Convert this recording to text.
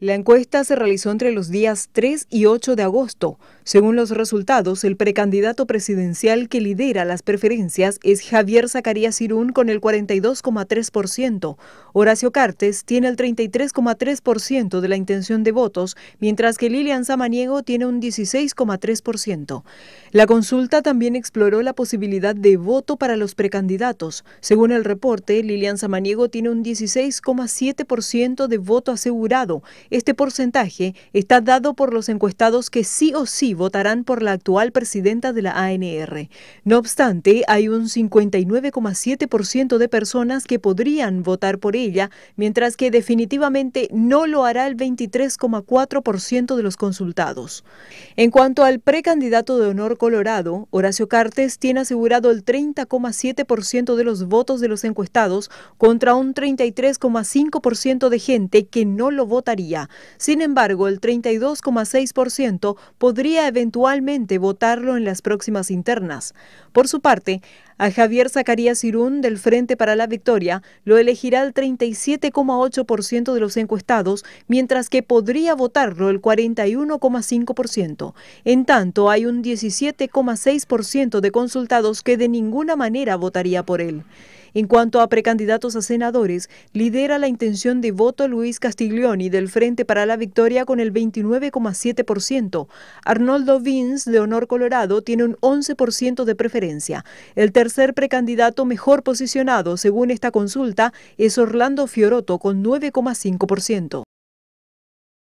La encuesta se realizó entre los días 3 y 8 de agosto. Según los resultados, el precandidato presidencial que lidera las preferencias es Javier Zacarías Irún con el 42,3%. Horacio Cartes tiene el 33,3% de la intención de votos, mientras que Lilian Samaniego tiene un 16,3%. La consulta también exploró la posibilidad de voto para los precandidatos. Según el reporte, Lilian Samaniego tiene un 16,7% de voto asegurado. Este porcentaje está dado por los encuestados que sí o sí votarán por la actual presidenta de la ANR. No obstante, hay un 59,7% de personas que podrían votar por ella, mientras que definitivamente no lo hará el 23,4% de los consultados. En cuanto al precandidato de honor colorado, Horacio Cartes tiene asegurado el 30,7% de los votos de los encuestados contra un 33,5% de gente que no lo votaría. Sin embargo, el 32,6% podría eventualmente votarlo en las próximas internas. Por su parte, a Javier Zacarías Irún del Frente para la Victoria lo elegirá el 37,8% de los encuestados, mientras que podría votarlo el 41,5%. En tanto, hay un 17,6% de consultados que de ninguna manera votaría por él. En cuanto a precandidatos a senadores, lidera la intención de voto Luis Castiglioni del Frente para la Victoria con el 29,7%. Arnoldo Vins de Honor Colorado tiene un 11% de preferencia. El tercer precandidato mejor posicionado, según esta consulta, es Orlando Fiorotto con 9,5%.